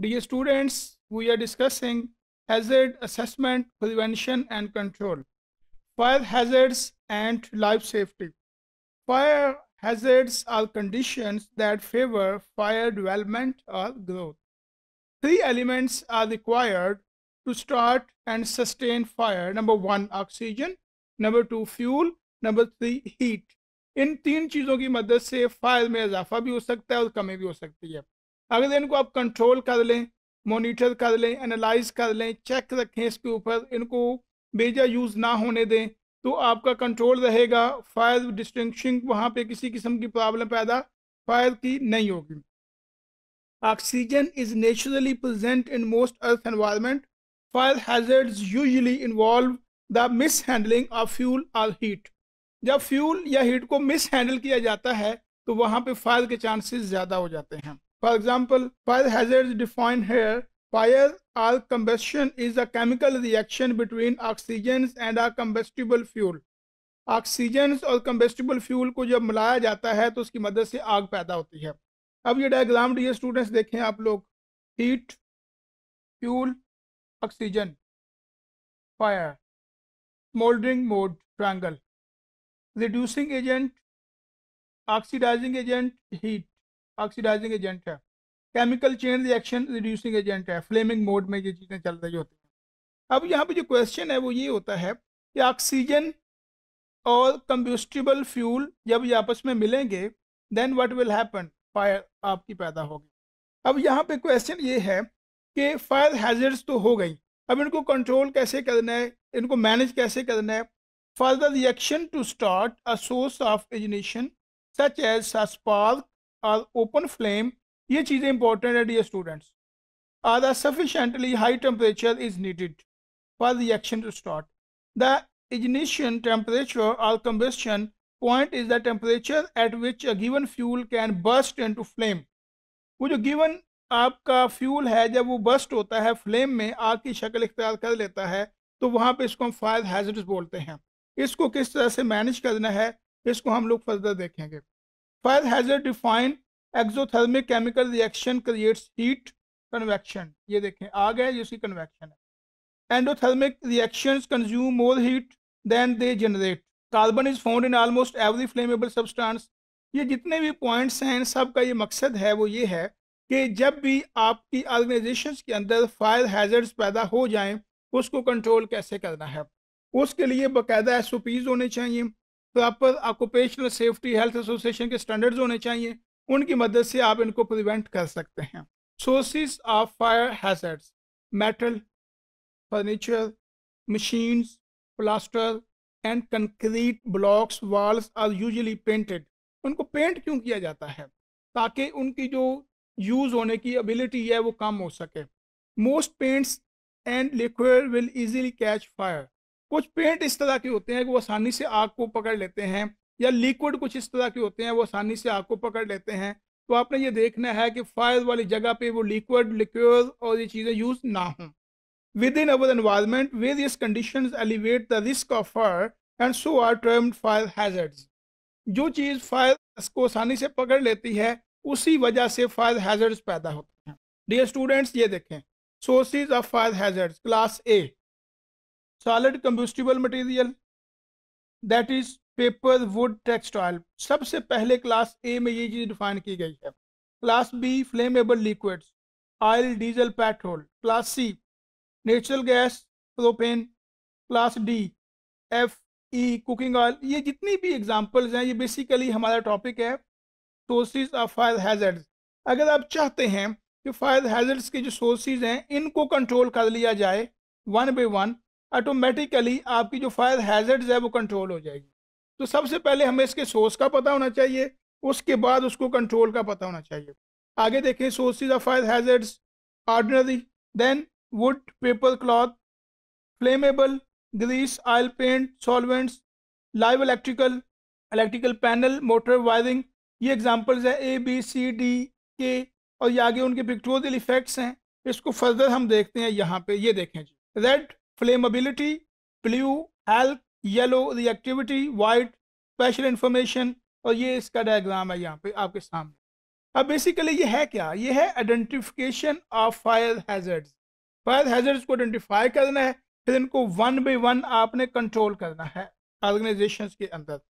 Dear students, we are discussing hazard assessment, prevention and control, fire hazards and life safety. Fire hazards are conditions that favor fire development or growth. Three elements are required to start and sustain fire. Number one, oxygen. Number two, fuel. Number three, heat. इन तीन चीज़ों की मदद से fire में इजाफा भी हो सकता है और कमी भी हो सकती है अगर इनको आप कंट्रोल कर लें मोनिटर कर लें एनालाइज कर लें चेक रखें इसके ऊपर इनको बेजा यूज़ ना होने दें तो आपका कंट्रोल रहेगा फायर डिस्टिंगशिंग वहाँ पे किसी किस्म की प्रॉब्लम पैदा फायर की नहीं होगी oxygen is naturally present in most earth environment fire hazards usually involve the mishandling of fuel और हीट जब फ्यूल या हीट को मिस हैंडल किया जाता है तो वहाँ पे फायर के चांसेस ज़्यादा हो जाते हैं For example, fire hazards defined here. Fire or combustion is a chemical reaction between oxygen and a combustible fuel. Oxygen और कम्बेस्टिबल फ्यूल को जब मिलाया जाता है तो उसकी मदद से आग पैदा होती है अब ये डायग्राम ये स्टूडेंट्स देखें आप लोग heat fuel oxygen fire smouldering mode triangle reducing agent oxidising agent heat oxidising agent है chemical chain reaction reducing agent है फ्लेमिंग मोड में ये चीज़ें चल रही होती हैं अब यहाँ पे जो क्वेश्चन है वो ये होता है कि ऑक्सीजन और कम्ब्यूस्टिबल फ्यूल जब ये आपस में मिलेंगे then what will happen fire आपकी पैदा होगी अब यहाँ पे क्वेश्चन ये है कि फायर हैजर्ड्स तो हो गई अब इनको कंट्रोल कैसे करना है इनको मैनेज कैसे करना है further reaction to start a source of ignition such as spark open flame ये चीज़ें इंपॉर्टेंट है the students are the sufficiently high temperature is needed for reaction to start the temperature or combustion point is the temperature at which a given fuel can can into flame वो जो given आपका fuel है जब वो bast होता है flame में आग की शक्ल इख्तियार कर लेता है तो वहाँ पर इसको हम फायर हैजर्स बोलते हैं इसको किस तरह से मैनेज करना है इसको हम लोग फर्दर देखेंगे fire hazard defined exothermic chemical reaction creates heat convection ये देखें आ गए जिसकी कन्वेक्शन है endothermic reaction consume more heat than they generate carbon is found in almost every flammable substance ये जितने भी पॉइंट्स हैं इन सब का ये मकसद है वो ये है कि जब भी आपकी ऑर्गेनाइजेशन के अंदर फायर हैजर्ड्स पैदा हो जाएं उसको कंट्रोल कैसे करना है उसके लिए बाकायदा एस होने चाहिए proper occupational safety health association के स्टैंडर्ड्स होने चाहिए उनकी मदद से आप इनको प्रिवेंट कर सकते हैं sources of fire hazards metal furniture machines plaster and concrete blocks walls are usually painted उनको पेंट क्यों किया जाता है ताकि उनकी जो यूज़ होने की एबिलिटी है वो कम हो सके most paints and liquid will easily catch fire कुछ पेंट इस तरह के होते हैं कि वो आसानी से आग को पकड़ लेते हैं या लिक्विड कुछ इस तरह के होते हैं वो आसानी से आग को पकड़ लेते हैं तो आपने ये देखना है कि फायर वाली जगह पे वो लिक्विड लिक्योर और ये चीज़ें यूज़ ना हों within our environment various condition elevate the risk of fire and so our term fire hazards जो चीज़ फायर को आसानी से पकड़ लेती है उसी वजह से फायर हैजर्ड्स पैदा होते हैं डियर स्टूडेंट्स ये देखें sources of fire hazards class A solid combustible material that is paper wood textile सबसे पहले क्लास ए में ये चीज़ डिफाइन की गई है class B flammable liquids oil diesel petrol class C natural gas propane class D F E cooking oil ये जितनी भी एग्जांपल्स हैं ये बेसिकली हमारा टॉपिक है सोर्सेज ऑफ फायर हैजर्ड्स अगर आप चाहते हैं कि फायर हैजर्ड्स के जो सोर्सेज हैं इनको कंट्रोल कर लिया जाए वन बाई वन ऑटोमेटिकली आपकी जो फायर हैजर्ड्स है वो कंट्रोल हो जाएगी तो सबसे पहले हमें इसके सोर्स का पता होना चाहिए उसके बाद उसको कंट्रोल का पता होना चाहिए आगे देखें sources of fire hazards ordinary then wood paper cloth flammable grease oil paint solvents live electrical electrical panel motor wiring ये एग्जांपल्स हैं ए बी सी डी के और ये आगे उनके पिक्टोरियल इफेक्ट्स हैं इसको फर्दर हम देखते हैं यहाँ पे ये देखें जी red flammability blue health yellow the activity white special information और ये इसका डायग्राम है यहाँ पे आपके सामने अब बेसिकली ये है क्या ये है identification of fire hazards fire hazards को आइडेंटिफाई करना है फिर इनको वन बाई वन आपने कंट्रोल करना है ऑर्गेनाइजेशन के अंदर